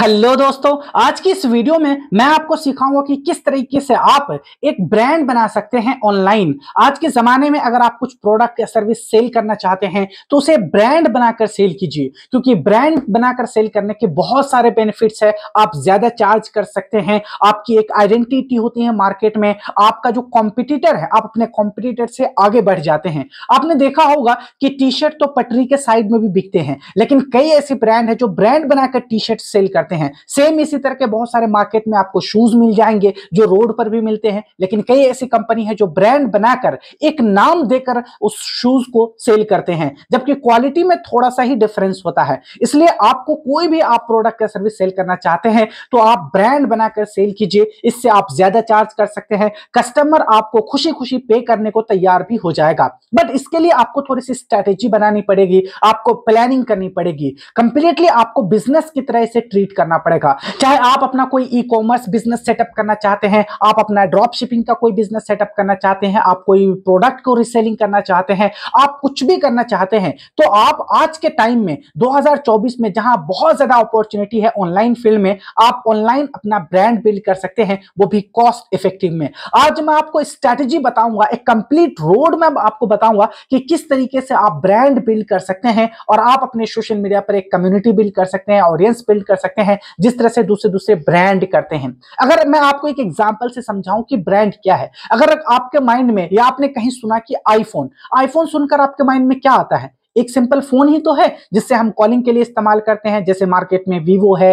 hello दोस्तों आज की इस वीडियो में मैं आपको सिखाऊंगा कि किस तरीके से आप एक ब्रांड बना सकते हैं ऑनलाइन आज के ज़माने में अगर आप कुछ प्रोडक्ट या सर्विस सेल करना चाहते हैं तो उसे ब्रांड बनाकर सेल कीजिए क्योंकि ब्रांड बनाकर सेल करने के बहुत सारे बेनिफिट्स है आप ज़्यादा चार्ज कर सकते हैं आपकी एक आइडेंटिटी होती है मार्केट में आपका जो कॉम्पिटिटर है आप अपने कॉम्पिटिटर से आगे बढ़ जाते हैं आपने देखा होगा कि टी शर्ट तो पटरी के साइड में भी बिकते हैं लेकिन कई ऐसे ब्रांड है जो ब्रांड बनाकर टी शर्ट सेल करते हैं सेम इसी तरह के बहुत सारे मार्केट में आपको शूज मिल जाएंगे जो रोड पर भी मिलते हैं लेकिन कई ऐसी कंपनी है जो ब्रांड बनाकर एक नाम देकर उस शूज को सेल करते हैं जबकि क्वालिटी में थोड़ा सा ही डिफरेंस होता है इसलिए आपको कोई भी आप प्रोडक्ट या सर्विस सेल करना चाहते हैं तो आप ब्रांड बनाकर सेल कीजिए इससे आप ज्यादा चार्ज कर सकते हैं कस्टमर आपको खुशी खुशी पे करने को तैयार भी हो जाएगा बट इसके लिए आपको थोड़ी सी स्ट्रेटेजी बनानी पड़ेगी आपको प्लानिंग करनी पड़ेगी कंप्लीटली आपको बिजनेस की तरह इसे ट्रीट कंप्लीट करना पड़ेगा चाहे आप अपना कोई ई कॉमर्स बिजनेस सेटअप करना चाहते हैं आप अपना ड्रॉप शिपिंग का कोई बिजनेस सेटअप करना चाहते हैं आप कोई प्रोडक्ट को रिसेलिंग करना चाहते हैं आप कुछ भी करना चाहते हैं तो आप आज के टाइम में 2024 में जहां बहुत ज्यादा अपॉर्चुनिटी है ऑनलाइन फील्ड में आप ऑनलाइन अपना ब्रांड बिल्ड कर सकते हैं वो भी कॉस्ट इफेक्टिव में आज मैं आपको स्ट्रेटेजी बताऊंगा एक कंप्लीट रोड मैप आपको बताऊंगा कि किस तरीके से आप ब्रांड बिल्ड कर सकते हैं और आप अपने सोशल मीडिया पर एक कम्युनिटी बिल्ड कर सकते हैं ऑडियंस बिल्ड कर सकते करते हैं जिस तरह से दूसरे दूसरे ब्रांड करते हैं अगर मैं आपको एक एग्जाम्पल से समझाऊं कि ब्रांड क्या है अगर आपके माइंड में या आपने कहीं सुना कि आईफोन आईफोन सुनकर आपके माइंड में क्या आता है एक सिंपल फोन ही तो है जिससे हम कॉलिंग के लिए इस्तेमाल करते हैं जैसे मार्केट में वीवो है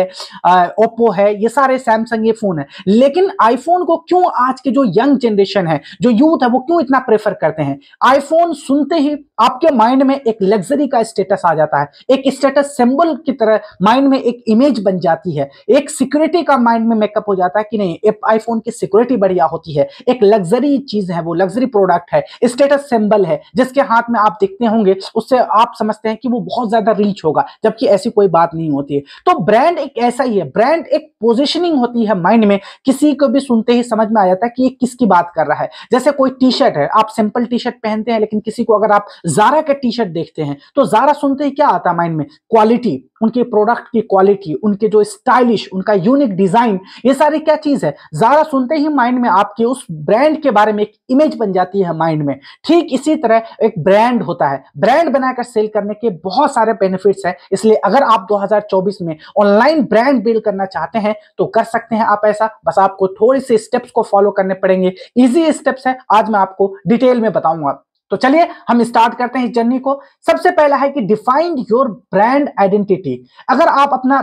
ओप्पो है ये सारे सैमसंग ये फोन है लेकिन आईफोन को क्यों आज के जो यंग जनरेशन है जो यूथ है वो क्यों इतना प्रेफर करते हैं आईफोन सुनते ही आपके माइंड में एक लग्जरी का स्टेटस आ जाता है एक स्टेटस सिंबल की तरह माइंड में एक इमेज बन जाती है एक सिक्योरिटी का माइंड में मेकअप हो जाता है कि नहीं आईफोन की सिक्योरिटी बढ़िया होती है एक लग्जरी चीज है वो लग्जरी प्रोडक्ट है स्टेटस सिंबल है जिसके हाथ में आप देखते होंगे उससे आप समझते हैं कि वो बहुत ज्यादा रीच होगा जबकि ऐसी कोई बात नहीं होती है तो ब्रांड एक ऐसा ही है ब्रांड एक पोजिशनिंग होती है माइंड में किसी को भी सुनते ही समझ में आ जाता है कि ये किसकी बात कर रहा है जैसे कोई टी शर्ट है आप सिंपल टी शर्ट पहनते हैं लेकिन किसी को अगर आप जारा का टी शर्ट देखते हैं तो जारा सुनते ही क्या आता है माइंड में क्वालिटी उनके प्रोडक्ट की क्वालिटी उनके जो स्टाइलिश उनका यूनिक डिजाइन ये सारी क्या चीज है जारा सुनते ही माइंड में आपके उस ब्रांड के बारे में एक इमेज बन जाती है माइंड में ठीक इसी तरह एक ब्रांड होता है ब्रांड बनाकर का सेल करने के बहुत सारे बेनिफिट्स हैं इसलिए अगर आप 2024 में ऑनलाइन ब्रांड बिल्ड करना चाहते हैं तो कर सकते हैं आप ऐसा बस आपको थोड़ी से स्टेप्स को फॉलो करने पड़ेंगे इजी स्टेप्स हैं आज मैं आपको डिटेल में बताऊंगा तो चलिए हम स्टार्ट करते हैं इस जर्नी को सबसे पहला है कि डिफाइंड योर ब्रांड आइडेंटिटी अगर आप अपना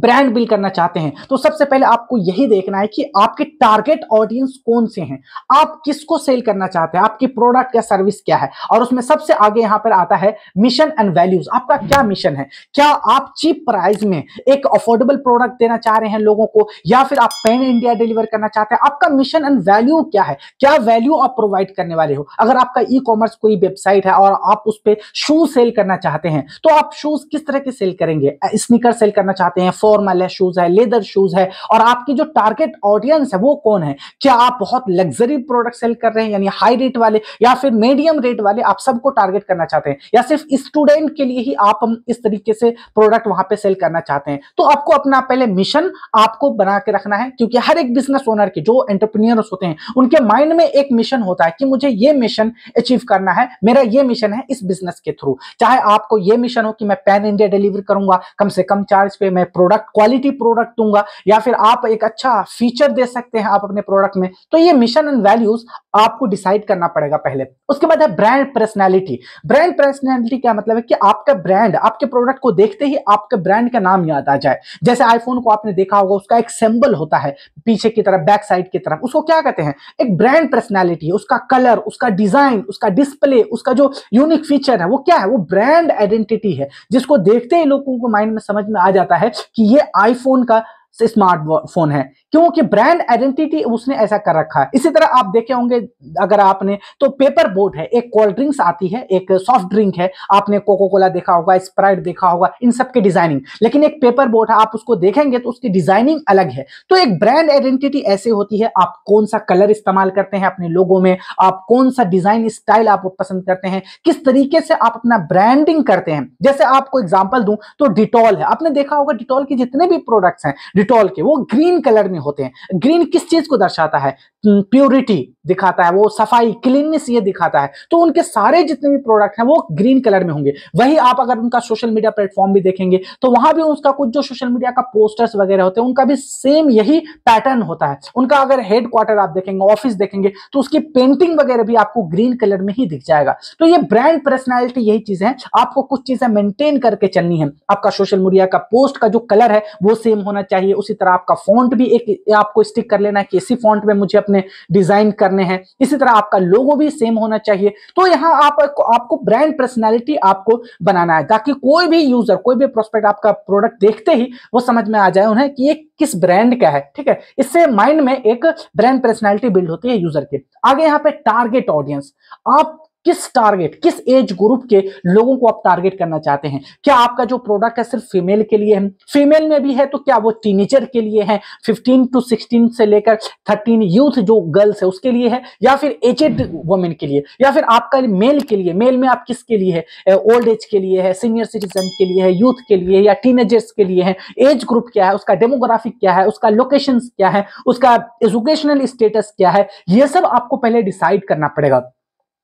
ब्रांड बिल्ड करना चाहते हैं तो सबसे पहले आपको यही देखना है कि आपके टारगेट ऑडियंस कौन से हैं आप किसको सेल करना चाहते हैं आपकी प्रोडक्ट या सर्विस क्या है और उसमें सबसे आगे यहां पर आता है मिशन एंड वैल्यूज आपका क्या मिशन है क्या आप चीप प्राइस में एक अफोर्डेबल प्रोडक्ट देना चाह रहे हैं लोगों को या फिर आप पेन इंडिया डिलीवर करना चाहते हैं आपका मिशन एंड वैल्यू क्या है क्या वैल्यू आप प्रोवाइड करने वाले हो अगर आपका ई कॉमर्स कोई वेबसाइट है और आप उस पर शूज सेल करना चाहते हैं तो आप शूज किस तरह के सेल करेंगे स्निकर सेल करना चाहते हैं फॉर्मल है शूज है लेदर शूज है और आपकी जो टारगेट ऑडियंस है वो कौन है क्या आप बहुत लग्जरी प्रोडक्ट सेल कर रहे हैं यानी हाई रेट वाले या फिर मीडियम रेट वाले आप सबको टारगेट करना चाहते हैं या सिर्फ स्टूडेंट के लिए ही आप इस तरीके से प्रोडक्ट वहां पर सेल करना चाहते हैं तो आपको अपना पहले मिशन आपको बना के रखना है क्योंकि हर एक बिजनेस ओनर के जो एंटरप्रेन्योर्स होते हैं उनके माइंड में एक मिशन होता है कि मुझे ये मिशन अचीव करना है मेरा ये मिशन है इस बिजनेस के थ्रू चाहे आपको ये मिशन हो कि मैं पैन इंडिया डिलीवर करूंगा कम से कम चार्ज पे मैं प्रोडक्ट प्रोडक्ट क्वालिटी प्रोडक्ट दूंगा या फिर आप एक अच्छा फीचर दे सकते हैं आप अपने प्रोडक्ट में तो ये मिशन एंड वैल्यूज आपको डिसाइड करना पड़ेगा पहले उसके बाद है ब्रांड पर्सनैलिटी ब्रांड पर्सनैलिटी क्या मतलब है कि आपका ब्रांड आपके प्रोडक्ट को देखते ही आपके ब्रांड का नाम याद आ जाए जैसे आईफोन को आपने देखा होगा उसका एक सिंबल होता है पीछे की तरफ बैक साइड की तरफ उसको क्या कहते हैं एक ब्रांड पर्सनैलिटी उसका कलर उसका डिजाइन उसका डिस्प्ले उसका जो यूनिक फीचर है वो क्या है वो ब्रांड आइडेंटिटी है जिसको देखते ही लोगों को माइंड में समझ में आ जाता है कि ये आईफोन का स्मार्टफोन है क्योंकि ब्रांड आइडेंटिटी उसने ऐसा कर रखा है इसी तरह आप देखे होंगे अगर आपने तो पेपर बोट है एक कोल्ड ड्रिंक्स आती है एक सॉफ्ट ड्रिंक है आपने कोको कोला देखा होगा स्प्राइट देखा होगा इन सब के डिजाइनिंग लेकिन एक पेपर बोट है आप उसको देखेंगे तो उसकी डिजाइनिंग अलग है तो एक ब्रांड आइडेंटिटी ऐसे होती है आप कौन सा कलर इस्तेमाल करते हैं अपने लोगों में आप कौन सा डिजाइन स्टाइल आप पसंद करते हैं किस तरीके से आप अपना ब्रांडिंग करते हैं जैसे आपको एग्जाम्पल दूं तो डिटॉल है आपने देखा होगा डिटॉल के जितने भी प्रोडक्ट्स हैं डिटॉल के वो ग्रीन कलर में होते हैं ग्रीन किस चीज को दर्शाता है प्योरिटी hmm, दिखाता है वो सफाई क्लीननेस ये दिखाता है तो उनके सारे जितने भी प्रोडक्ट हैं वो ग्रीन कलर में होंगे वही आप अगर उनका सोशल मीडिया प्लेटफॉर्म भी देखेंगे तो वहां भी उसका कुछ जो सोशल मीडिया का पोस्टर्स वगैरह होते हैं उनका भी सेम यही पैटर्न होता है उनका अगर हेड क्वार्टर आप देखेंगे ऑफिस देखेंगे तो उसकी पेंटिंग वगैरह भी आपको ग्रीन कलर में ही दिख जाएगा तो ये ब्रांड पर्सनैलिटी यही चीज है आपको कुछ चीजें मेंटेन करके चलनी है आपका सोशल मीडिया का पोस्ट का जो कलर है वो सेम होना चाहिए चाहिए उसी तरह आपका फॉन्ट भी एक आपको स्टिक कर लेना है कि इसी फॉन्ट में मुझे अपने डिजाइन करने हैं इसी तरह आपका लोगो भी सेम होना चाहिए तो यहाँ आप, आपको ब्रांड पर्सनैलिटी आपको बनाना है ताकि कोई भी यूजर कोई भी प्रोस्पेक्ट आपका प्रोडक्ट देखते ही वो समझ में आ जाए उन्हें कि ये किस ब्रांड का है ठीक है इससे माइंड में एक ब्रांड पर्सनैलिटी बिल्ड होती है यूजर के आगे यहाँ पे टारगेट ऑडियंस आप किस टारगेट किस एज ग्रुप के लोगों को आप टारगेट करना चाहते हैं क्या आपका जो प्रोडक्ट है सिर्फ फीमेल के लिए है फीमेल में भी है तो क्या वो टीनेजर के लिए है 15 टू 16 से लेकर 13 यूथ जो गर्ल्स है उसके लिए है या फिर एजेड वुमेन के लिए या फिर आपका मेल के लिए मेल में आप किसके लिए है ओल्ड एज के लिए है सीनियर सिटीजन के लिए है यूथ के लिए या टीनेजर्स के लिए है एज ग्रुप क्या है उसका डेमोग्राफिक क्या है उसका लोकेशन क्या है उसका एजुकेशनल स्टेटस क्या है यह सब आपको पहले डिसाइड करना पड़ेगा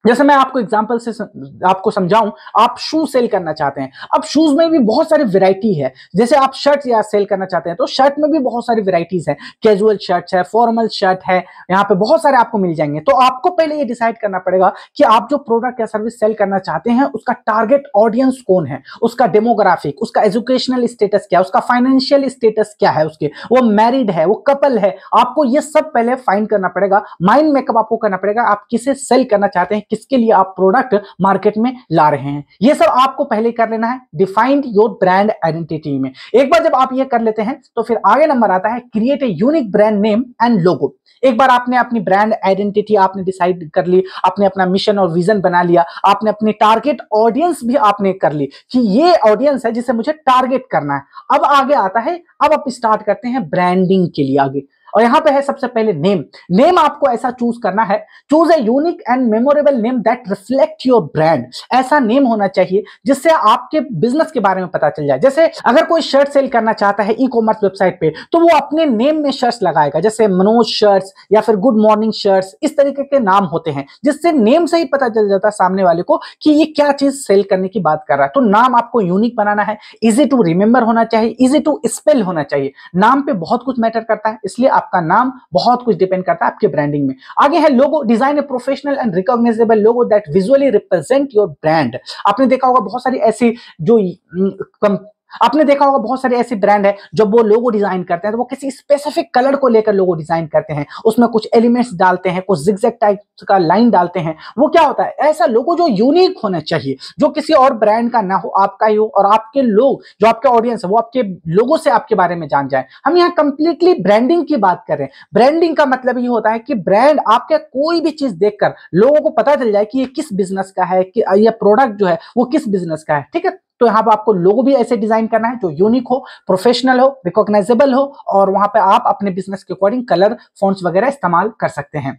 जैसे मैं आपको एग्जांपल से आपको समझाऊं आप शू सेल करना चाहते हैं अब शूज में भी बहुत सारी वैरायटी है जैसे आप शर्ट या सेल करना चाहते हैं तो शर्ट में भी बहुत सारी वैरायटीज है कैजुअल शर्ट है फॉर्मल शर्ट है यहाँ पे बहुत सारे आपको मिल जाएंगे तो आपको पहले ये डिसाइड करना पड़ेगा कि आप जो प्रोडक्ट या सर्विस सेल करना चाहते हैं उसका टारगेट ऑडियंस कौन है उसका डेमोग्राफिक उसका एजुकेशनल स्टेटस क्या है उसका फाइनेंशियल स्टेटस क्या है उसके वो मैरिड है वो कपल है आपको ये सब पहले फाइन करना पड़ेगा माइंड मेकअप आपको करना पड़ेगा आप किसे सेल करना चाहते हैं किसके लिए आप प्रोडक्ट मार्केट में ला रहे हैं ये सब आपको पहले कर लेना है डिफाइंड योर ब्रांड आइडेंटिटी में एक बार जब आप ये कर लेते हैं तो फिर आगे नंबर आता है create a unique brand name and logo एक बार आपने अपनी ब्रांड आइडेंटिटी आपने डिसाइड कर ली आपने अपना मिशन और विजन बना लिया आपने अपनी टारगेट ऑडियंस भी आपने कर ली कि ये ऑडियंस है जिसे मुझे टारगेट करना है अब आगे आता है अब आप स्टार्ट करते हैं ब्रांडिंग के लिए आगे और यहां पे है सबसे पहले नेम नेम आपको ऐसा चूज करना है choose a unique and memorable name that reflect your brand ऐसा नेम होना चाहिए जिससे आपके बिजनेस के बारे में पता चल जाए जैसे अगर कोई शर्ट सेल करना चाहता है ई कॉमर्स वेबसाइट पे तो वो अपने नेम में शर्ट्स लगाएगा जैसे मनोज शर्ट्स या फिर गुड मॉर्निंग शर्ट्स इस तरीके के नाम होते हैं जिससे नेम से ही पता चल जाता है सामने वाले को कि ये क्या चीज सेल करने की बात कर रहा है तो नाम आपको यूनिक बनाना है इजी टू रिमेंबर होना चाहिए इजी टू स्पेल होना चाहिए नाम पे बहुत कुछ मैटर करता है इसलिए आपका नाम बहुत कुछ डिपेंड करता है आपके ब्रांडिंग में आगे है logo design a professional and recognisable logo that visually represent your brand आपने देखा होगा बहुत सारी ऐसी जो हम्म, आपने देखा होगा बहुत सारे ऐसे ब्रांड है जब वो लोगो डिजाइन करते हैं तो वो किसी स्पेसिफिक कलर को लेकर लोगो डिजाइन करते हैं उसमें कुछ एलिमेंट्स डालते हैं कुछ जिग्जैक टाइप का लाइन डालते हैं वो क्या होता है ऐसा लोगो जो यूनिक होना चाहिए जो किसी और ब्रांड का ना हो आपका ही हो और आपके लोग जो आपके ऑडियंस है वो आपके लोगों से आपके बारे में जान जाए हम यहाँ कंप्लीटली ब्रांडिंग की बात कर रहे हैं ब्रांडिंग का मतलब ये होता है कि ब्रांड आपके कोई भी चीज देखकर लोगों को पता चल जाए कि ये किस बिजनेस का है कि यह प्रोडक्ट जो है वो किस बिजनेस का है ठीक है तो यहाँ पर आपको लोगो भी ऐसे डिजाइन करना है जो यूनिक हो प्रोफेशनल हो रिकॉग्नाइजेबल हो और वहां पर आप अपने बिजनेस के अकॉर्डिंग कलर फोन वगैरह इस्तेमाल कर सकते हैं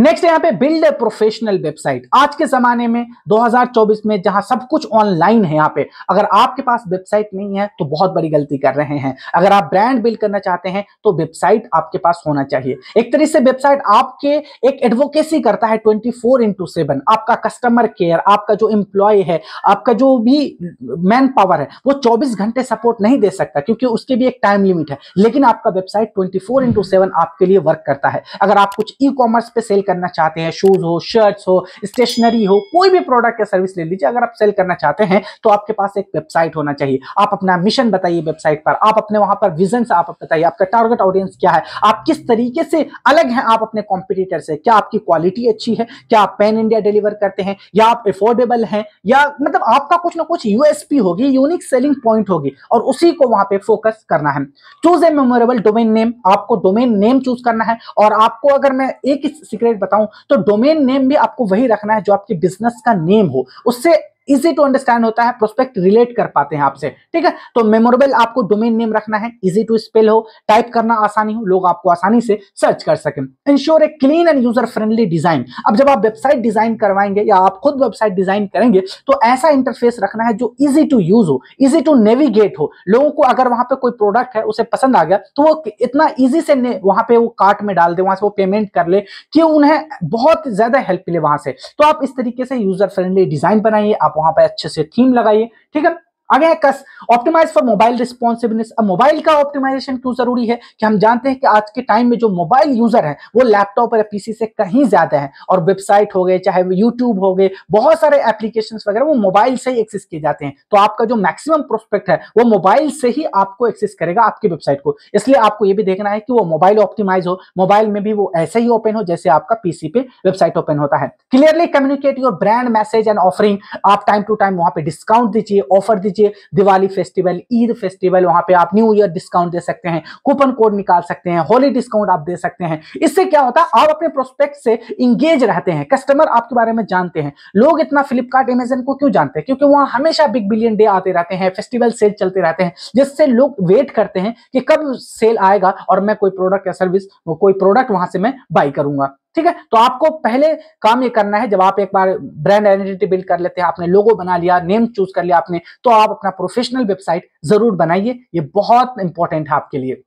नेक्स्ट यहाँ पे बिल्ड ए प्रोफेशनल वेबसाइट आज के जमाने में 2024 में जहां सब कुछ ऑनलाइन है यहाँ पे अगर आपके पास वेबसाइट नहीं है तो बहुत बड़ी गलती कर रहे हैं अगर आप ब्रांड बिल्ड करना चाहते हैं तो वेबसाइट आपके पास होना चाहिए एक तरह से वेबसाइट आपके एक एडवोकेसी करता है ट्वेंटी फोर इंटू आपका कस्टमर केयर आपका जो इंप्लॉय है आपका जो भी मैन पावर है वो चौबीस घंटे सपोर्ट नहीं दे सकता क्योंकि उसके भी एक टाइम लिमिट है लेकिन आपका website twenty four into seven आपके लिए वर्क करता है अगर आप कुछ ई कॉमर्स पे सेल करना चाहते हैं शूज हो शर्ट्स हो स्टेशनरी हो कोई भी प्रोडक्ट या सर्विस ले लीजिए अगर आप सेल करना चाहते हैं तो आपके पास एक वेबसाइट होना चाहिए आप अपना मिशन बताइए वेबसाइट पर आप अपने वहां पर विजन आप बताइए आपका टारगेट ऑडियंस क्या है आप किस तरीके से अलग हैं आप अपने कॉम्पिटिटर से क्या आपकी क्वालिटी अच्छी है क्या आप पैन इंडिया डिलीवर करते हैं या आप एफोर्डेबल हैं या मतलब आपका कुछ ना कुछ यूएसपी होगी यूनिक सेलिंग पॉइंट होगी और उसी को वहां पे फोकस करना है choose a memorable domain name आपको डोमेन नेम चूज करना है और आपको अगर मैं एक सीक्रेट बताऊं तो डोमेन नेम भी आपको वही रखना है जो आपके बिजनेस का नेम हो उससे इजी टू अंडरस्टैंड होता है प्रोस्पेक्ट रिलेट कर पाते हैं आपसे ठीक है तो मेमोरेबल आपको डोमेन नेम रखना है इजी टू स्पेल हो टाइप करना आसानी हो लोग आपको आसानी से सर्च कर सकें ensure a clean and user friendly design अब जब आप वेबसाइट डिजाइन करवाएंगे या आप खुद वेबसाइट डिजाइन करेंगे तो ऐसा इंटरफेस रखना है जो इजी टू यूज हो इजी टू नेविगेट हो लोगों को अगर वहां पर कोई प्रोडक्ट है उसे पसंद आ गया तो वो इतना ईजी से वहां पर वो कार्ट में डाल दे वहां से वो पेमेंट कर ले कि उन्हें बहुत ज्यादा हेल्प मिले वहां से तो आप इस तरीके से यूजर फ्रेंडली डिजाइन बनाइए आप आप वहां पर अच्छे से थीम लगाइए ठीक है आगे है कस ऑप्टिमाइज फॉर मोबाइल रिस्पॉन्सिवनेस अब मोबाइल का ऑप्टिमाइजेशन क्यों जरूरी है कि हम जानते हैं कि आज के टाइम में जो मोबाइल यूजर है वो लैपटॉप या पीसी से कहीं ज्यादा है और वेबसाइट हो गए चाहे यूट्यूब हो गए बहुत सारे एप्लीकेशन वगैरह वो मोबाइल से ही एक्सेस किए जाते हैं तो आपका जो मैक्सिमम प्रोस्पेक्ट है वो मोबाइल से ही आपको एक्सेस करेगा आपकी वेबसाइट को इसलिए आपको यह भी देखना है कि वो मोबाइल ऑप्टिमाइज हो मोबाइल में भी वो ऐसे ही ओपन हो जैसे आपका पीसी पे वेबसाइट ओपन होता है clearly communicate your brand message and offering आप टाइम टू टाइम वहां पर डिस्काउंट दीजिए ऑफर दीजिए लीजिए दिवाली फेस्टिवल ईद फेस्टिवल वहां पे आप न्यू ईयर डिस्काउंट दे सकते हैं कूपन कोड निकाल सकते हैं होली डिस्काउंट आप दे सकते हैं इससे क्या होता है आप अपने प्रोस्पेक्ट से इंगेज रहते हैं कस्टमर आपके बारे में जानते हैं लोग इतना फ्लिपकार्ट एमेजन को क्यों जानते हैं क्योंकि वहां हमेशा बिग बिलियन डे आते रहते हैं फेस्टिवल सेल चलते रहते हैं जिससे लोग वेट करते हैं कि कब सेल आएगा और मैं कोई प्रोडक्ट या सर्विस कोई प्रोडक्ट वहां से मैं बाई करूंगा ठीक है तो आपको पहले काम ये करना है जब आप एक बार ब्रांड आइडेंटिटी बिल्ड कर लेते हैं आपने लोगो बना लिया नेम चूज कर लिया आपने तो आप अपना प्रोफेशनल वेबसाइट जरूर बनाइए ये बहुत इंपॉर्टेंट है आपके लिए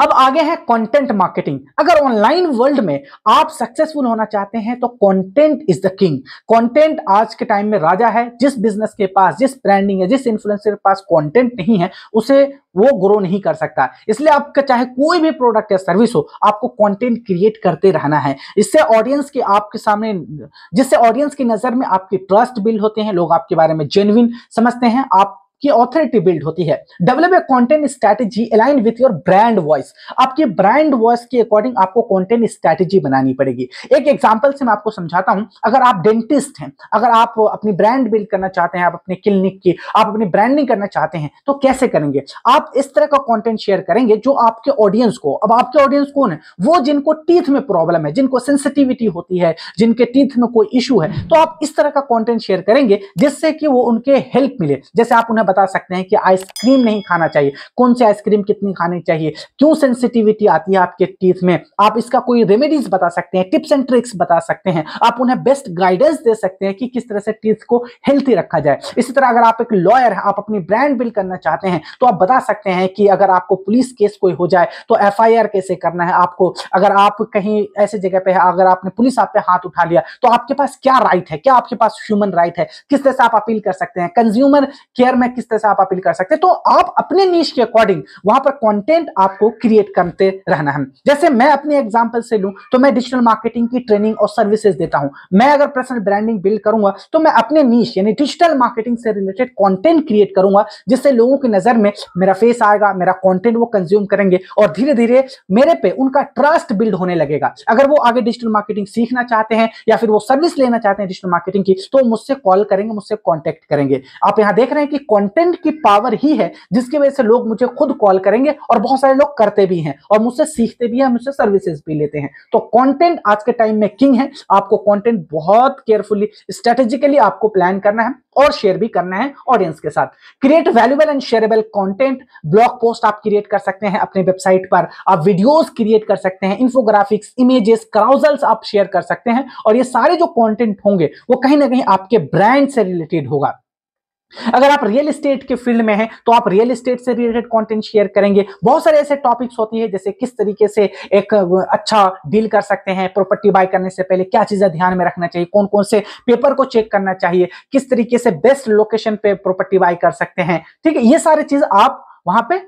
अब आगे है कंटेंट मार्केटिंग अगर ऑनलाइन वर्ल्ड में आप सक्सेसफुल होना चाहते हैं तो content is the king content आज के टाइम में राजा है जिस बिजनेस के पास जिस ब्रांडिंग है जिस इन्फ्लुएंसर के पास कंटेंट नहीं है उसे वो ग्रो नहीं कर सकता इसलिए आपका चाहे कोई भी प्रोडक्ट या सर्विस हो आपको कंटेंट क्रिएट करते रहना है इससे ऑडियंस के आपके सामने जिससे ऑडियंस की नज़र में आपके ट्रस्ट बिल्ड होते हैं लोग आपके बारे में जेन्युन समझते हैं आप की ऑथोरिटी बिल्ड होती है develop a content strategy align with your brand voice आपके ब्रांड वॉइस के अकॉर्डिंग आपको कॉन्टेंट स्ट्रैटेजी बनानी पड़ेगी एक एग्जाम्पल से मैं आपको समझाता हूं अगर आप डेंटिस्ट हैं अगर आप अपनी ब्रांड बिल्ड करना चाहते हैं आप अपने क्लिनिक की आप अपनी ब्रांडिंग करना चाहते हैं तो कैसे करेंगे आप इस तरह का कॉन्टेंट शेयर करेंगे जो आपके ऑडियंस को अब आपके ऑडियंस कौन है वो जिनको टीथ में प्रॉब्लम है जिनको सेंसिटिविटी होती है जिनके टीथ में कोई इशू है तो आप इस तरह का कॉन्टेंट शेयर करेंगे जिससे कि वो उनके हेल्प मिले जैसे आप उन्हें बता सकते हैं कि आइसक्रीम नहीं खाना चाहिए कौन सी आइसक्रीम कितनी खानी चाहिए क्यों सेंसिटिविटी आती है आपके टीथ में आप इसका कोई रेमेडीज बता सकते हैं टिप्स एंड ट्रिक्स बता सकते हैं आप उन्हें बेस्ट गाइडेंस दे सकते हैं कि किस तरह से टीथ को हेल्थी रखा जाए इसी तरह अगर आप एक लॉयर हैं आप अपनी ब्रांड बिल्ड करना चाहते हैं तो आप बता सकते हैं कि अगर आपको पुलिस केस कोई हो जाए तो एफ कैसे करना है आपको अगर आप कहीं ऐसे जगह पे है अगर आपने पुलिस आप पे हाथ उठा लिया तो आपके पास क्या राइट है क्या आपके पास ह्यूमन राइट है किस तरह से आप अपील कर सकते हैं कंज्यूमर केयर में किस तरह से आप अपील कर सकते हैं तो आप अपने नीच के अकॉर्डिंग वहां पर कॉन्टेंट आपको क्रिएट करते रहना है जैसे मैं अपने एग्जाम्पल से लू तो मैं डिजिटल मार्केटिंग की ट्रेनिंग और सर्विसेज देता हूं मैं अगर पर्सनल ब्रांडिंग बिल्ड करूंगा तो मैं अपने नीच यानी डिजिटल मार्केटिंग से रिलेटेड कॉन्टेंट क्रिएट करूंगा जिससे लोगों की नजर में मेरा फेस आएगा मेरा कॉन्टेंट वो कंज्यूम करेंगे और धीरे धीरे मेरे पे उनका ट्रस्ट बिल्ड होने लगेगा अगर वो आगे डिजिटल मार्केटिंग सीखना चाहते हैं या फिर वो सर्विस लेना चाहते हैं डिजिटल मार्केटिंग की तो मुझसे कॉल करेंगे मुझसे कॉन्टेक्ट करेंगे आप यहां देख रहे हैं कि कंटेंट की पावर ही है जिसकी वजह से लोग मुझे खुद कॉल करेंगे और बहुत सारे लोग करते भी हैं और मुझसे सीखते भी हैं मुझसे सर्विसेज भी लेते हैं तो कंटेंट आज के टाइम में किंग है आपको कंटेंट बहुत केयरफुली स्ट्रेटेजिकली आपको प्लान करना है और शेयर भी करना है ऑडियंस के साथ create valuable and shareable content blog post आप क्रिएट कर सकते हैं अपने वेबसाइट पर आप वीडियोस क्रिएट कर सकते हैं इंफोग्राफिक्स इमेजेस क्राउजल्स आप शेयर कर सकते हैं और ये सारे जो कंटेंट होंगे वो कहीं ना कहीं आपके ब्रांड से रिलेटेड होगा अगर आप रियल इस्टेट के फील्ड में हैं तो आप रियल इस्टेट से रिलेटेड कंटेंट शेयर करेंगे बहुत सारे ऐसे टॉपिक्स होती है जैसे किस तरीके से एक अच्छा डील कर सकते हैं प्रॉपर्टी बाय करने से पहले क्या चीजें ध्यान में रखना चाहिए कौन कौन से पेपर को चेक करना चाहिए किस तरीके से बेस्ट लोकेशन पे प्रॉपर्टी बाय कर सकते हैं ठीक है ये सारी चीज आप वहां पर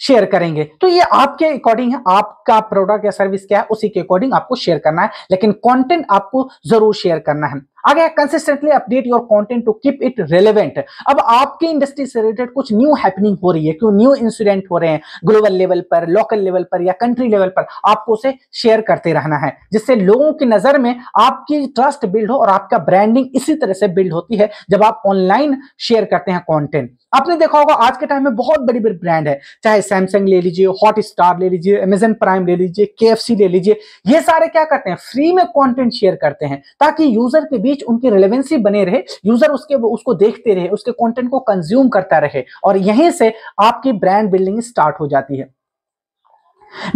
शेयर करेंगे तो ये आपके अकॉर्डिंग है आपका प्रोडक्ट या सर्विस क्या है उसी के अकॉर्डिंग आपको शेयर करना है लेकिन कंटेंट आपको जरूर शेयर करना है आगे consistently update your content to keep it relevant अब आपकी इंडस्ट्री से रिलेटेड कुछ न्यू हैपनिंग हो रही है क्यों न्यू इंसिडेंट हो रहे हैं ग्लोबल लेवल पर लोकल लेवल पर या कंट्री लेवल पर आपको उसे शेयर करते रहना है जिससे लोगों की नजर में आपकी ट्रस्ट बिल्ड हो और आपका ब्रांडिंग इसी तरह से बिल्ड होती है जब आप ऑनलाइन शेयर करते हैं कॉन्टेंट आपने देखा होगा आज के टाइम में बहुत बड़ी बड़ी ब्रांड है चाहे सैमसंग ले लीजिए हॉट स्टार ले लीजिए अमेजन प्राइम ले लीजिए के ले लीजिए ये सारे क्या करते हैं फ्री में कॉन्टेंट शेयर करते हैं ताकि यूजर के बीच बीच उनकी रिलेवेंसी बने रहे यूजर उसके उसको देखते रहे उसके कंटेंट को कंज्यूम करता रहे और यहीं से आपकी ब्रांड बिल्डिंग स्टार्ट हो जाती है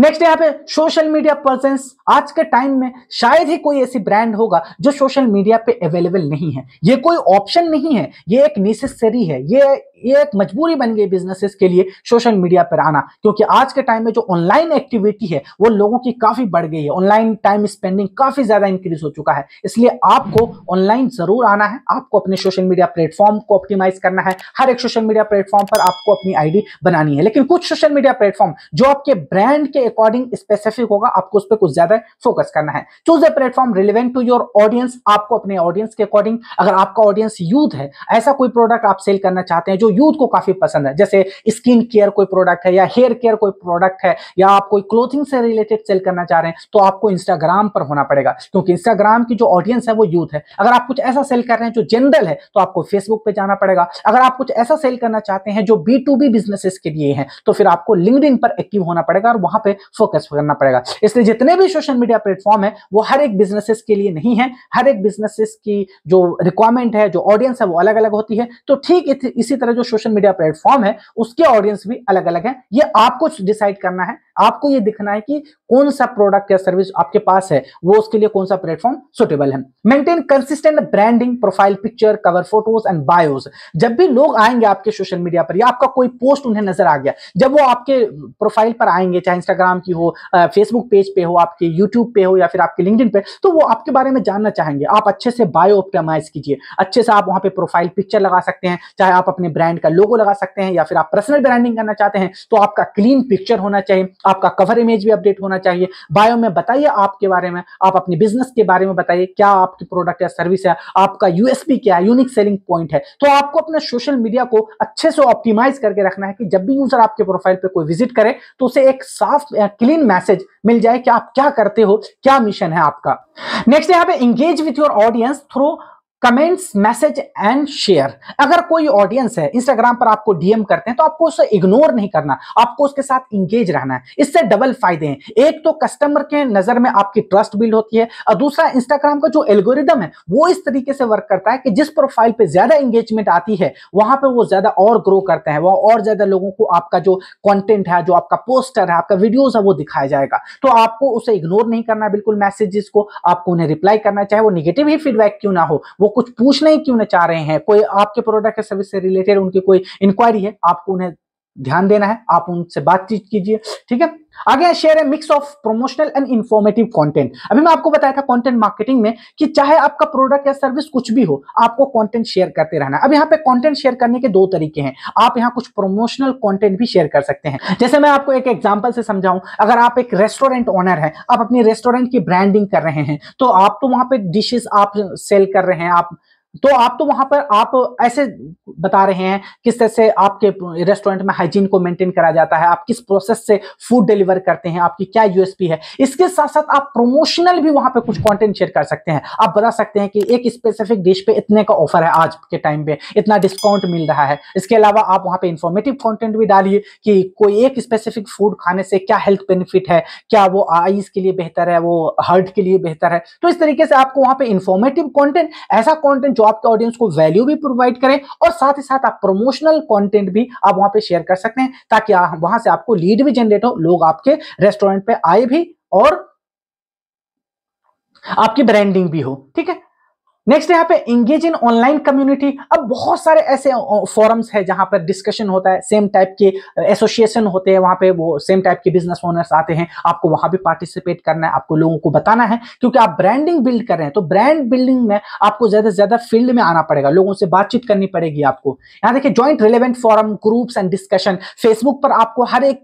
नेक्स्ट यहाँ पे सोशल मीडिया पर्सन आज के टाइम में शायद ही कोई ऐसी ब्रांड होगा जो सोशल मीडिया पे अवेलेबल नहीं है ये कोई ऑप्शन नहीं है ये एक नेसेसरी है ये ये एक मजबूरी बन गई बिजनेसेस के लिए सोशल मीडिया पर आना क्योंकि आज के टाइम में जो ऑनलाइन एक्टिविटी है वो लोगों की काफी बढ़ गई है ऑनलाइन टाइम स्पेंडिंग काफी ज्यादा इंक्रीज हो चुका है इसलिए आपको ऑनलाइन जरूर आना है आपको अपने सोशल मीडिया प्लेटफॉर्म को ऑप्टिमाइज करना है हर एक सोशल मीडिया प्लेटफॉर्म पर आपको अपनी आईडी बनानी है लेकिन कुछ सोशल मीडिया प्लेटफॉर्म जो आपके ब्रांड कंटेंट के अकॉर्डिंग स्पेसिफिक होगा आपको उस पर कुछ ज्यादा फोकस करना है choose a platform relevant to your audience आपको अपने ऑडियंस के अकॉर्डिंग अगर आपका ऑडियंस यूथ है ऐसा कोई प्रोडक्ट आप सेल करना चाहते हैं जो यूथ को काफी पसंद है जैसे स्किन केयर कोई प्रोडक्ट है या हेयर केयर कोई प्रोडक्ट है या आप कोई क्लोथिंग से रिलेटेड सेल करना चाह रहे हैं तो आपको इंस्टाग्राम पर होना पड़ेगा क्योंकि इंस्टाग्राम की जो ऑडियंस है वो यूथ है अगर आप कुछ ऐसा सेल कर रहे हैं जो जनरल है तो आपको फेसबुक पर जाना पड़ेगा अगर आप कुछ ऐसा सेल करना चाहते हैं जो बी टू बी बिजनेसेस के लिए है तो फिर आपको लिंकड पर एक्टिव होना पड़ेगा और वहां वहां पे फोकस करना पड़ेगा इसलिए जितने भी सोशल मीडिया प्लेटफॉर्म है वो हर एक बिजनेसेस के लिए नहीं है हर एक बिजनेसेस की जो रिक्वायरमेंट है जो ऑडियंस है वो अलग अलग होती है तो ठीक इसी तरह जो सोशल मीडिया प्लेटफॉर्म है उसके ऑडियंस भी अलग अलग है ये आपको डिसाइड करना है आपको ये दिखना है कि कौन सा प्रोडक्ट या सर्विस आपके पास है वो उसके लिए कौन सा प्लेटफॉर्म सुटेबल है maintain consistent branding profile picture cover photos and bios जब भी लोग आएंगे आपके सोशल मीडिया पर या आपका कोई पोस्ट उन्हें नजर आ गया जब वो आपके प्रोफाइल पर आएंगे चाहे इंस्टाग्राम की हो फेसबुक पेज पे हो आपके यूट्यूब पे हो या फिर आपके लिंकडिन पे तो वो आपके बारे में जानना चाहेंगे आप अच्छे से बायो ऑप्टिमाइज कीजिए अच्छे से आप वहां पे प्रोफाइल पिक्चर लगा सकते हैं चाहे आप अपने ब्रांड का लोगो लगा सकते हैं या फिर आप पर्सनल ब्रांडिंग करना चाहते हैं तो आपका क्लीन पिक्चर होना चाहिए आपका कवर इमेज भी अपडेट होना चाहिए बायो में बताइए आपके बारे में आप अपने बिजनेस के बारे में बताइए क्या आपकी प्रोडक्ट या सर्विस है आपका यूएसपी क्या है यूनिक सेलिंग पॉइंट है तो आपको अपना सोशल मीडिया को अच्छे से ऑप्टिमाइज करके रखना है कि जब भी यूजर आपके प्रोफाइल पर कोई विजिट करे तो उसे एक साफ क्लीन मैसेज मिल जाए कि आप क्या करते हो क्या मिशन है आपका नेक्स्ट यहाँ पे engage with your audience through comments message and share अगर कोई ऑडियंस है इंस्टाग्राम पर आपको डीएम करते हैं तो आपको उसे इग्नोर नहीं करना आपको उसके साथ इंगेज रहना है इससे डबल फायदे हैं एक तो कस्टमर के नजर में आपकी ट्रस्ट बिल्ड होती है और दूसरा इंस्टाग्राम का जो एल्गोरिदम है वो इस तरीके से वर्क करता है कि जिस प्रोफाइल पर ज्यादा एंगेजमेंट आती है वहां पर वो ज्यादा और ग्रो करते हैं वह और ज्यादा लोगों को आपका जो कॉन्टेंट है जो आपका पोस्टर है आपका वीडियोज है वो दिखाया जाएगा तो आपको उसे इग्नोर नहीं करना बिल्कुल मैसेजेस को आपको उन्हें रिप्लाई करना चाहे वो निगेटिव ही फीडबैक क्यों ना हो वो वो कुछ पूछना ही क्यों ना चाह रहे हैं कोई आपके प्रोडक्ट या सर्विस से रिलेटेड उनकी कोई इंक्वायरी है आपको उन्हें ध्यान देना है आप उनसे बातचीत कीजिए ठीक है आगे शेयर है mix of promotional and informative content अभी मैं आपको बताया था कंटेंट मार्केटिंग में कि चाहे आपका प्रोडक्ट या सर्विस कुछ भी हो आपको कंटेंट शेयर करते रहना अब यहाँ पे कंटेंट शेयर करने के दो तरीके हैं आप यहाँ कुछ प्रमोशनल कंटेंट भी शेयर कर सकते हैं जैसे मैं आपको एक एग्जाम्पल से समझाऊं अगर आप एक रेस्टोरेंट ओनर है आप अपने रेस्टोरेंट की ब्रांडिंग कर रहे हैं तो आप तो वहां पर डिशेज आप सेल कर रहे हैं आप तो आप तो वहां पर आप ऐसे बता रहे हैं किस तरह से आपके रेस्टोरेंट में हाइजीन को मेंटेन करा जाता है आप किस प्रोसेस से फूड डिलीवर करते हैं आपकी क्या यूएसपी है इसके साथ साथ आप प्रमोशनल भी वहां पर कुछ कंटेंट शेयर कर सकते हैं आप बता सकते हैं कि एक स्पेसिफिक डिश पे इतने का ऑफर है आज के टाइम पे इतना डिस्काउंट मिल रहा है इसके अलावा आप वहां पर इंफॉर्मेटिव कॉन्टेंट भी डालिए कि कोई एक स्पेसिफिक फूड खाने से क्या हेल्थ बेनिफिट है क्या वो आईज के लिए बेहतर है वो हार्ट के लिए बेहतर है तो इस तरीके से आपको वहां पे इंफॉर्मेटिव कॉन्टेंट ऐसा कॉन्टेंट जो आपके ऑडियंस को वैल्यू भी प्रोवाइड करें और साथ ही साथ आप प्रमोशनल कंटेंट भी आप वहां पे शेयर कर सकते हैं ताकि वहां से आपको लीड भी जनरेट हो लोग आपके रेस्टोरेंट पे आए भी और आपकी ब्रांडिंग भी हो ठीक है नेक्स्ट यहाँ पे इंगेज इन ऑनलाइन कम्युनिटी अब बहुत सारे ऐसे फोरम्स है जहां पर डिस्कशन होता है सेम टाइप के एसोसिएशन होते हैं वहां पे वो सेम टाइप के बिजनेस ओनर्स आते हैं आपको वहां भी पार्टिसिपेट करना है आपको लोगों को बताना है क्योंकि आप ब्रांडिंग बिल्ड कर रहे हैं तो ब्रांड बिल्डिंग में आपको ज्यादा से ज्यादा फील्ड में आना पड़ेगा लोगों से बातचीत करनी पड़ेगी आपको यहाँ देखिए join relevant forum groups and discussion Facebook पर आपको हर एक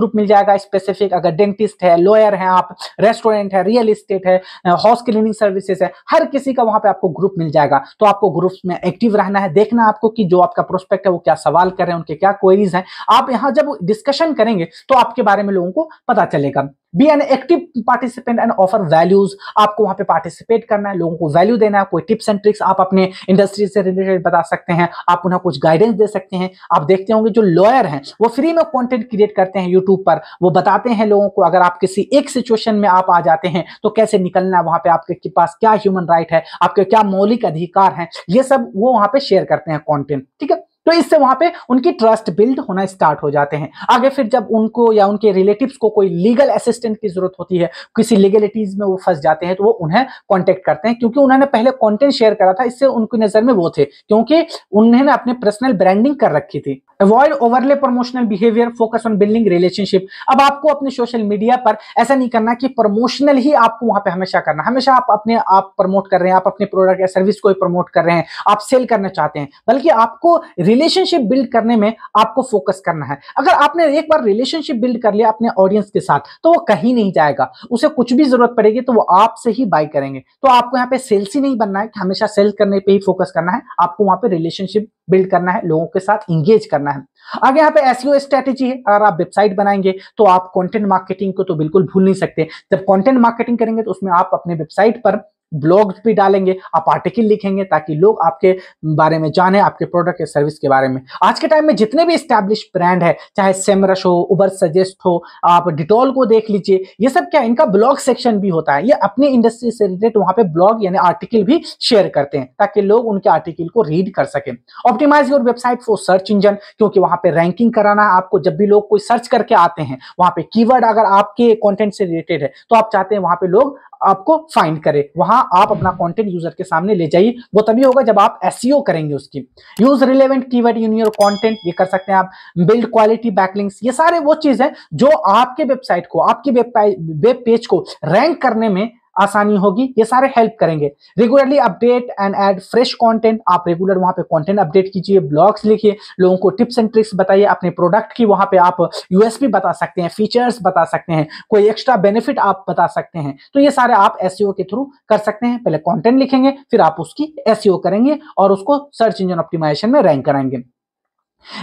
ग्रुप मिल जाएगा स्पेसिफिक अगर डेंटिस्ट है लॉयर है आप रेस्टोरेंट है रियल इस्टेट है हाउस क्लीनिंग सर्विसेस है हर किसी का वहां पे आपको ग्रुप मिल जाएगा तो आपको ग्रुप में एक्टिव रहना है देखना आपको कि जो आपका प्रोस्पेक्ट है वो क्या सवाल कर रहे हैं उनके क्या क्वेरीज हैं आप यहां जब डिस्कशन करेंगे तो आपके बारे में लोगों को पता चलेगा be an active participant and offer values आपको वहां पे पार्टिसिपेट करना है लोगों को वैल्यू देना है कोई टिप्स एंड ट्रिक्स आप अपने इंडस्ट्री से रिलेटेड बता सकते हैं आप उन्हें कुछ गाइडेंस दे सकते हैं आप देखते होंगे जो लॉयर हैं वो फ्री में कॉन्टेंट क्रिएट करते हैं यूट्यूब पर वो बताते हैं लोगों को अगर आप किसी एक सिचुएशन में आप आ जाते हैं तो कैसे निकलना है वहां पे आपके पास क्या ह्यूमन राइट है आपके क्या मौलिक अधिकार हैं ये सब वो वहां पे शेयर करते हैं कॉन्टेंट ठीक है तो इससे वहां पे उनकी ट्रस्ट बिल्ड होना स्टार्ट हो जाते हैं आगे फिर जब उनको या उनके रिलेटिव्स को कोई लीगल असिस्टेंट की जरूरत होती है किसी लीगलिटीज में वो फंस जाते हैं तो वो उन्हें कांटेक्ट करते हैं क्योंकि उन्होंने पहले कंटेंट शेयर करा था इससे उनकी नजर में वो थे क्योंकि उन्होंने अपने पर्सनल ब्रांडिंग कर रखी थी avoid overly promotional behaviour focus on building relationship अब आपको अपने सोशल मीडिया पर ऐसा नहीं करना कि प्रमोशनल ही आपको वहां पे हमेशा करना हमेशा आप अपने आप प्रमोट कर रहे हैं आप अपने प्रोडक्ट या सर्विस को प्रमोट कर रहे हैं आप सेल करना चाहते हैं बल्कि आपको रिलेशनशिप बिल्ड करने में आपको फोकस करना है अगर आपने एक बार रिलेशनशिप बिल्ड कर लिया अपने ऑडियंस के साथ तो वो कहीं नहीं जाएगा उसे कुछ भी जरूरत पड़ेगी तो वो आपसे ही बाय करेंगे तो आपको यहाँ पे सेल्स ही नहीं बनना है कि हमेशा सेल करने पर ही फोकस करना है आपको वहां पर रिलेशनशिप बिल्ड करना है लोगों के साथ इंगेज करना है आगे यहाँ पे एसईओ स्ट्रेटेजी e है अगर आप वेबसाइट बनाएंगे तो आप कंटेंट मार्केटिंग को तो बिल्कुल भूल नहीं सकते जब कंटेंट मार्केटिंग करेंगे तो उसमें आप अपने वेबसाइट पर ब्लॉग्स भी डालेंगे आप आर्टिकल लिखेंगे ताकि लोग आपके बारे में जाने आपके प्रोडक्ट या सर्विस के बारे में आज के टाइम में जितने भी स्टैब्लिश ब्रांड है चाहे सेमरश हो उबर सजेस्ट हो आप डिटॉल को देख लीजिए ये सब क्या इनका ब्लॉग सेक्शन भी होता है ये अपनी इंडस्ट्री से रिलेटेड वहां पे ब्लॉग यानी आर्टिकल भी शेयर करते हैं ताकि लोग उनके आर्टिकल को रीड कर सके optimise your website for search engine क्योंकि वहां पर रैंकिंग कराना है आपको जब भी लोग कोई सर्च करके आते हैं वहां पर की अगर आपके कॉन्टेंट से रिलेटेड है तो आप चाहते हैं वहां पर लोग आपको फाइंड करे वहां आप अपना कंटेंट यूजर के सामने ले जाइए वो तभी होगा जब आप एस e करेंगे उसकी use relevant keyword in your content ये कर सकते हैं आप बिल्ड क्वालिटी बैकलिंग्स ये सारे वो चीज है जो आपके वेबसाइट को आपकी वेब पेज को रैंक करने में आसानी होगी ये सारे हेल्प करेंगे regularly update and add fresh content आप रेगुलर वहां पे कंटेंट अपडेट कीजिए ब्लॉग्स लिखिए लोगों को टिप्स एंड ट्रिक्स बताइए अपने प्रोडक्ट की वहां पे आप यूएसपी बता सकते हैं फीचर्स बता सकते हैं कोई एक्स्ट्रा बेनिफिट आप बता सकते हैं तो ये सारे आप एस e के थ्रू कर सकते हैं पहले कॉन्टेंट लिखेंगे फिर आप उसकी एस e करेंगे और उसको सर्च इंजन ऑप्टिमाइजेशन में रैंक कराएंगे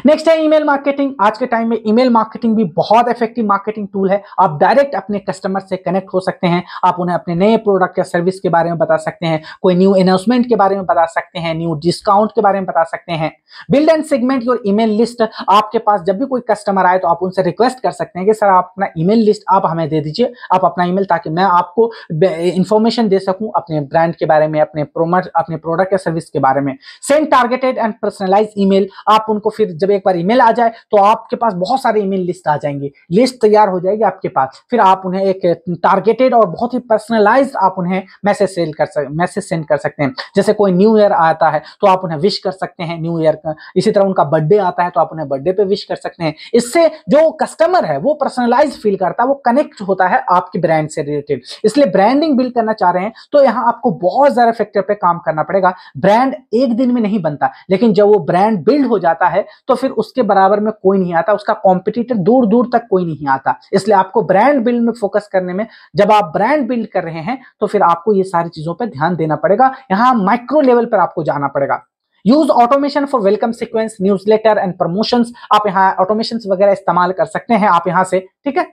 नेक्स्ट है ईमेल मार्केटिंग आज के टाइम में ईमेल मार्केटिंग भी बहुत इफेक्टिव मार्केटिंग टूल है आप डायरेक्ट अपने कस्टमर से कनेक्ट हो सकते हैं आप उन्हें अपने नए प्रोडक्ट या सर्विस के बारे में बता सकते हैं कोई न्यू अनाउंसमेंट के बारे में बता सकते हैं न्यू डिस्काउंट के बारे में बता सकते हैं build and segment your email list आपके पास जब भी कोई कस्टमर आए तो आप उनसे रिक्वेस्ट कर सकते हैं कि सर आप अपना ईमेल लिस्ट आप हमें दे दीजिए आप अपना ईमेल ताकि मैं आपको इन्फॉर्मेशन दे सकूं अपने ब्रांड के बारे में अपने प्रोमट अपने प्रोडक्ट या सर्विस के बारे में send targeted and personalise email आप उनको फिर फिर जब एक बार ईमेल आ जाए तो आपके पास बहुत सारे ईमेल लिस्ट आ जाएंगे लिस्ट तैयार हो जाएगी आपके पास फिर आप उन्हें एक टारगेटेड और बहुत ही पर्सनलाइज आप उन्हें मैसेज सेल कर सक मैसेज सेंड कर सकते हैं जैसे कोई न्यू ईयर आता है तो आप उन्हें विश कर सकते हैं न्यू ईयर का इसी तरह उनका बर्थडे आता है तो आप उन्हें बर्थडे पर विश कर सकते हैं इससे जो कस्टमर है वो पर्सनलाइज फील करता है वो कनेक्ट होता है आपके ब्रांड से रिलेटेड इसलिए ब्रांडिंग बिल्ड करना चाह रहे हैं तो यहाँ आपको बहुत ज्यादा फैक्टर पर काम करना पड़ेगा ब्रांड एक दिन में नहीं बनता लेकिन जब वो ब्रांड बिल्ड हो जाता है तो फिर उसके बराबर में कोई नहीं आता उसका कॉम्पिटिटर दूर दूर तक कोई नहीं आता इसलिए आपको ब्रांड बिल्ड में फोकस करने में जब आप ब्रांड बिल्ड कर रहे हैं तो फिर आपको ये सारी चीजों पर ध्यान देना पड़ेगा यहाँ माइक्रो लेवल पर आपको जाना पड़ेगा use automation for welcome sequence newsletter and promotion आप यहाँ ऑटोमेशन वगैरह इस्तेमाल कर सकते हैं आप यहाँ से ठीक है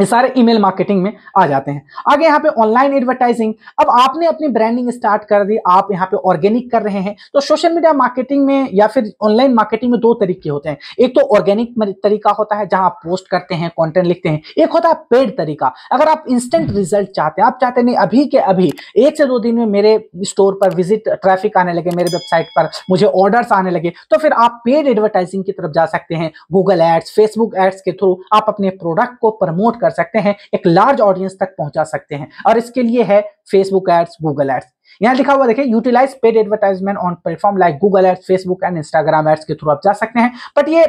ये सारे ईमेल मार्केटिंग में आ जाते हैं आगे यहाँ पे ऑनलाइन एडवर्टाइजिंग अब आपने अपनी ब्रांडिंग स्टार्ट कर दी आप यहाँ पे ऑर्गेनिक कर रहे हैं तो सोशल मीडिया मार्केटिंग में या फिर ऑनलाइन मार्केटिंग में दो तरीके होते हैं एक तो ऑर्गेनिक तरीका होता है जहां आप पोस्ट करते हैं कॉन्टेंट लिखते हैं एक होता है पेड तरीका अगर आप इंस्टेंट रिजल्ट चाहते हैं आप चाहते नहीं अभी के अभी एक से दो दिन में मेरे स्टोर पर विजिट ट्रैफिक आने लगे मेरे वेबसाइट पर मुझे ऑर्डर्स आने लगे तो फिर आप पेड एडवर्टाइजिंग की तरफ जा सकते हैं गूगल एड्स फेसबुक एड्स के थ्रू आप अपने प्रोडक्ट को प्रमोट कर कर सकते हैं एक लार्ज ऑडियंस तक पहुंचा सकते हैं और इसके लिए है फेसबुक एड्स गूगल एड्स यहाँ लिखा हुआ देखिए utilise paid advertisement on platform like Google ads Facebook and Instagram ads के थ्रू आप जा सकते हैं बट ये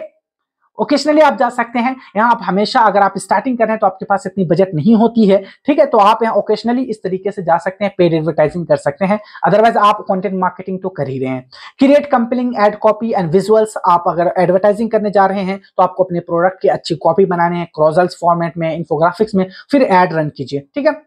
ओकेशनली आप जा सकते हैं यहाँ आप हमेशा अगर आप स्टार्टिंग कर रहे हैं तो आपके पास इतनी बजट नहीं होती है ठीक है तो आप यहाँ ओकेशनली इस तरीके से जा सकते हैं पेड एडवर्टाइजिंग कर सकते हैं अदरवाइज आप कंटेंट मार्केटिंग तो कर ही रहे हैं create compelling ad copy and visuals आप अगर एडवर्टाइजिंग करने जा रहे हैं तो आपको अपने प्रोडक्ट की अच्छी कॉपी बनाने हैं क्रोजल्स फॉर्मेट में इन्फोग्राफिक्स में फिर एड रन कीजिए ठीक है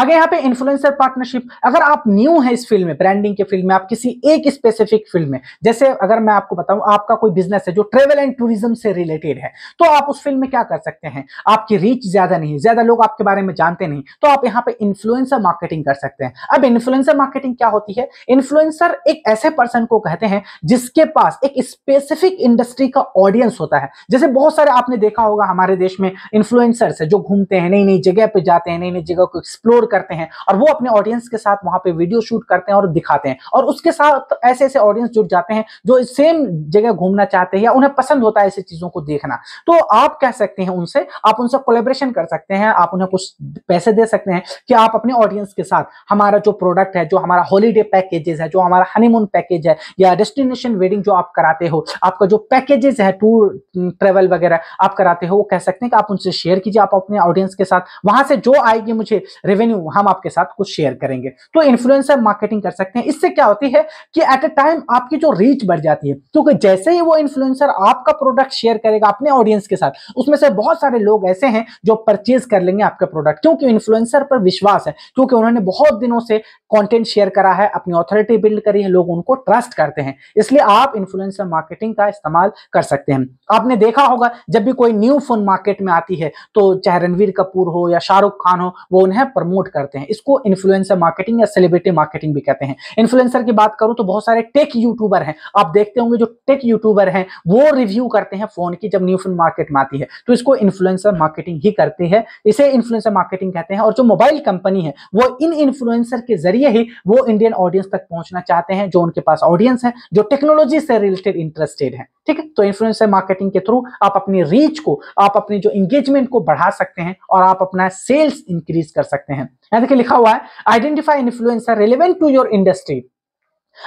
आगे यहाँ पे इन्फ्लुएंसर पार्टनरशिप अगर आप न्यू हैं इस फील्ड में ब्रांडिंग के फील्ड में आप किसी एक स्पेसिफिक फील्ड में जैसे अगर मैं आपको बताऊं आपका कोई बिजनेस है जो ट्रेवल एंड टूरिज्म से रिलेटेड है तो आप उस फील्ड में क्या कर सकते हैं आपकी रीच ज्यादा नहीं ज्यादा लोग आपके बारे में जानते नहीं तो आप यहाँ पे इन्फ्लुएंसर मार्केटिंग कर सकते हैं अब इन्फ्लुएंसर मार्केटिंग क्या होती है इन्फ्लुएंसर एक ऐसे पर्सन को कहते हैं जिसके पास एक स्पेसिफिक इंडस्ट्री का ऑडियंस होता है जैसे बहुत सारे आपने देखा होगा हमारे देश में इन्फ्लुएंसर्स है जो घूमते हैं नई नई जगह पर जाते हैं नई नई जगह को एक्सप्लोर करते हैं और वो अपने ऑडियंस के साथ वहां पे वीडियो शूट करते हैं और दिखाते हैं और उसके साथ ऐसे ऐसे ऑडियंस जुड़ जाते हैं जो सेम जगह घूमना चाहते हैं या उन्हें पसंद होता है ऐसी चीजों को देखना तो आप कह सकते हैं उनसे आप उनसे कोलेब्रेशन कर सकते हैं आप उन्हें कुछ पैसे दे सकते हैं कि आप अपने ऑडियंस के साथ हमारा जो प्रोडक्ट है जो हमारा हॉलीडे पैकेजेस है जो हमारा हनीमून पैकेज है या डेस्टिनेशन वेडिंग जो आप कराते हो आपका जो पैकेजेस है टूर ट्रेवल वगैरह आप कराते हो वो कह सकते हैं कि आप उनसे शेयर कीजिए आप अपने ऑडियंस के साथ वहां से जो आएगी मुझे रेवेन्यू हम आपके साथ कुछ शेयर करेंगे तो इन्फ्लुएंसर मार्केटिंग कर सकते हैं इससे क्या होती है कि एट अ टाइम आपकी जो रीच बढ़ जाती है क्योंकि तो जैसे ही वो इन्फ्लुएंसर आपका प्रोडक्ट शेयर करेगा अपने ऑडियंस के साथ उसमें से बहुत सारे लोग ऐसे हैं जो परचेज कर लेंगे आपके प्रोडक्ट क्योंकि इन्फ्लुएंसर पर विश्वास है क्योंकि उन्होंने बहुत दिनों से कॉन्टेंट शेयर करा है अपनी ऑथोरिटी बिल्ड करी है लोग उनको ट्रस्ट करते हैं इसलिए आप इन्फ्लुएंसर मार्केटिंग का इस्तेमाल कर सकते हैं आपने देखा होगा जब भी कोई न्यू फोन मार्केट में आती है तो चाहे रणवीर कपूर हो या शाहरुख खान हो वो उन्हें प्रमोट करते हैं इसको इन्फ्लुएंसर मार्केटिंग या सेलिब्रिटी मार्केटिंग भी कहते हैं इन्फ्लुएंसर की बात करूं तो बहुत सारे टेक यूट्यूबर हैं आप देखते होंगे जो टेक यूट्यूबर हैं वो रिव्यू करते हैं फोन की जब न्यू फोन मार्केट में आती है तो इसको इन्फ्लुएंसर मार्केटिंग ही करते हैं इसे इन्फ्लुएंसर मार्केटिंग कहते हैं और जो मोबाइल कंपनी है वो इन इन्फ्लुएंसर के जरिए ही वो इंडियन ऑडियंस तक पहुंचना चाहते हैं जो उनके पास ऑडियंस है जो टेक्नोलॉजी से रिलेटेड इंटरेस्टेड है ठीक है तो इन्फ्लुएंसर मार्केटिंग के थ्रू आप अपनी रीच को आप अपनी जो इंगेजमेंट को बढ़ा सकते हैं और आप अपना सेल्स इंक्रीज कर सकते हैं सकते हैं यहाँ देखिए लिखा हुआ है identify influencer relevant to your industry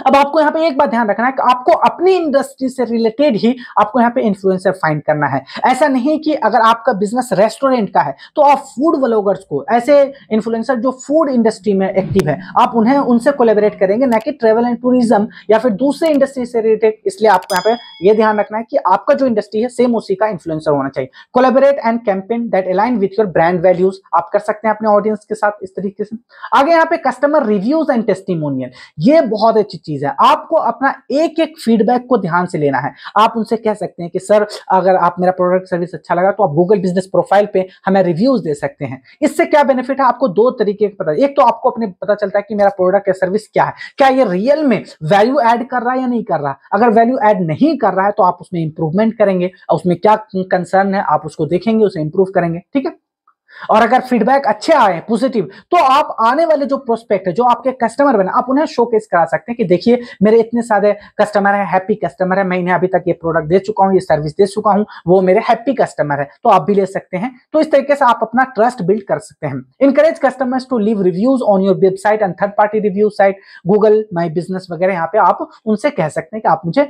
अब आपको यहाँ पे एक बात ध्यान रखना है कि आपको अपनी इंडस्ट्री से रिलेटेड ही आपको यहाँ पे इन्फ्लुएंसर फाइंड करना है ऐसा नहीं कि अगर आपका बिजनेस रेस्टोरेंट का है तो आप फूड व्लॉगर्स को ऐसे इन्फ्लुएंसर जो फूड इंडस्ट्री में एक्टिव है आप उन्हें उनसे कोलेबरेट करेंगे ना कि ट्रेवल एंड टूरिज्म या फिर दूसरे इंडस्ट्री से रिलेटेड इसलिए आपको यहाँ पे यह ध्यान रखना है कि आपका जो इंडस्ट्री है सेम उसी का इन्फ्लुएंसर होना चाहिए collaborate and campaign that align with your brand values आप कर सकते हैं अपने ऑडियंस के साथ इस तरीके से आगे यहाँ पे कस्टमर रिव्यूज एंड टेस्टिमोनियल ये बहुत अच्छी अच्छी चीज है आपको अपना एक एक फीडबैक को ध्यान से लेना है आप उनसे कह सकते हैं कि सर अगर आप मेरा प्रोडक्ट सर्विस अच्छा लगा तो आप गूगल बिजनेस प्रोफाइल पे हमें रिव्यूज दे सकते हैं इससे क्या बेनिफिट है आपको दो तरीके का पता एक तो आपको अपने पता चलता है कि मेरा प्रोडक्ट या सर्विस क्या है क्या ये रियल में वैल्यू एड कर रहा है या नहीं कर रहा अगर वैल्यू एड नहीं कर रहा है तो आप उसमें इंप्रूवमेंट करेंगे उसमें क्या कंसर्न है आप उसको देखेंगे उसे इंप्रूव करेंगे ठीक है और अगर फीडबैक अच्छे आए पॉजिटिव तो आप आने वाले जो प्रोस्पेक्ट है जो आपके कस्टमर बने आप उन्हें शोकेस करा सकते हैं कि देखिए मेरे इतने सारे कस्टमर है हैप्पी कस्टमर है मैं इन्हें अभी तक ये प्रोडक्ट दे चुका हूँ ये सर्विस दे चुका हूँ वो मेरे हैप्पी कस्टमर है तो आप भी ले सकते हैं तो इस तरीके से आप अपना ट्रस्ट बिल्ड कर सकते हैं encourage customers to leave reviews on your website and third party review site Google my business वगैरह यहाँ पे आप उनसे कह सकते हैं कि आप मुझे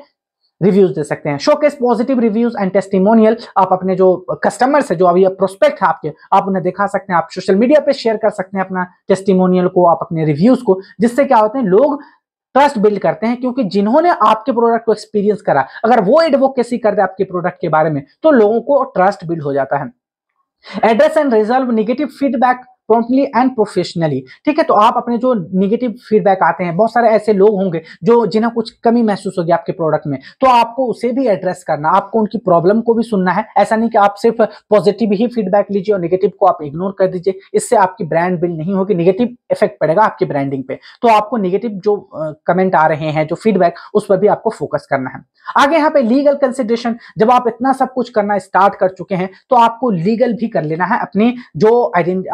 रिव्यूज दे सकते हैं showcase positive reviews and testimonial आप अपने जो कस्टमर्स है जो अभी प्रोस्पेक्ट है आपके आप उन्हें दिखा सकते हैं आप सोशल मीडिया पे शेयर कर सकते हैं अपना टेस्टिमोनियल को आप अपने रिव्यूज को जिससे क्या होते हैं लोग ट्रस्ट बिल्ड करते हैं क्योंकि जिन्होंने आपके प्रोडक्ट को एक्सपीरियंस करा अगर वो एडवोकेसी कर दे आपके प्रोडक्ट के बारे में तो लोगों को ट्रस्ट बिल्ड हो जाता है address and resolve negative feedback promptly and professionally ठीक है तो आप अपने जो निगेटिव फीडबैक आते हैं बहुत सारे ऐसे लोग होंगे जो जिन्हें कुछ कमी महसूस होगी आपके प्रोडक्ट में तो आपको उसे भी एड्रेस करना आपको उनकी प्रॉब्लम को भी सुनना है ऐसा नहीं कि आप सिर्फ पॉजिटिव ही फीडबैक लीजिए और निगेटिव को आप इग्नोर कर दीजिए इससे आपकी ब्रांड बिल्ड नहीं होगी निगेटिव इफेक्ट पड़ेगा आपकी ब्रांडिंग पे तो आपको निगेटिव जो कमेंट आ रहे हैं जो फीडबैक उस पर भी आपको फोकस करना है आगे यहाँ पे लीगल कंसिडरेशन जब आप इतना सब कुछ करना स्टार्ट कर चुके हैं तो आपको लीगल भी कर लेना है अपनी जो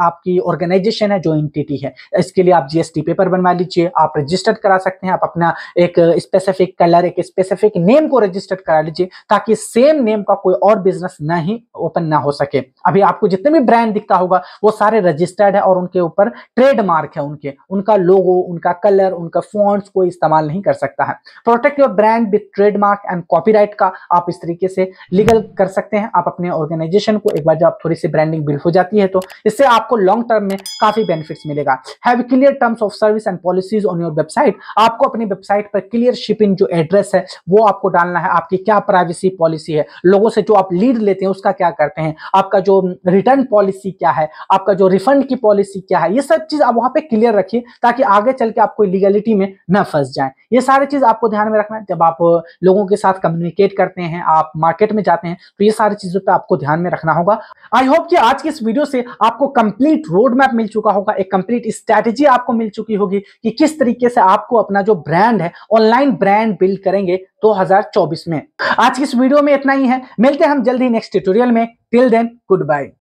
आपकी कोई ऑर्गेनाइजेशन है जो एंटिटी है इसके लिए आप जीएसटी पेपर बनवा लीजिए आप रजिस्टर्ड करा सकते हैं आप अपना एक स्पेसिफिक uh, कलर एक स्पेसिफिक नेम को रजिस्टर्ड करा लीजिए ताकि सेम नेम का कोई और बिजनेस ना ही ओपन ना हो सके अभी आपको जितने भी ब्रांड दिखता होगा वो सारे रजिस्टर्ड है और उनके ऊपर ट्रेडमार्क है उनके उनका लोगो उनका कलर उनका फोन कोई इस्तेमाल नहीं कर सकता है protect your brand with trademark and copyright का आप इस तरीके से लीगल कर सकते हैं आप अपने ऑर्गेनाइजेशन को एक बार जब आप थोड़ी सी ब्रांडिंग बिल्ड हो जाती है तो इससे आपको लॉन्ग टर्म में काफी बेनिफिट्स मिलेगा have clear terms of service and policies on your website आपको अपनी वेबसाइट पर क्लियर शिपिंग जो एड्रेस है वो आपको डालना है आपकी क्या प्राइवेसी पॉलिसी है लोगों से जो आप लीड लेते हैं उसका क्या करते हैं आपका जो रिटर्न पॉलिसी क्या है आपका जो रिफंड की पॉलिसी क्या है ये सब चीज आप वहां पे क्लियर रखिए ताकि आगे चल के आपको लीगलिटी में न फंस जाए ये सारी चीज आपको ध्यान में रखना है जब आप लोगों के साथ कम्युनिकेट करते हैं आप मार्केट में जाते हैं तो ये सारी चीजों पर आपको ध्यान में रखना होगा आई होप कि आज की इस वीडियो से आपको कंप्लीट रोड मैप मिल चुका होगा एक कंप्लीट स्ट्रैटेजी आपको मिल चुकी होगी कि किस तरीके से आपको अपना जो ब्रांड है ऑनलाइन ब्रांड बिल्ड करेंगे 2024 में आज की इस वीडियो में इतना ही है मिलते हैं हम जल्दी नेक्स्ट ट्यूटोरियल में टिल देन गुड बाय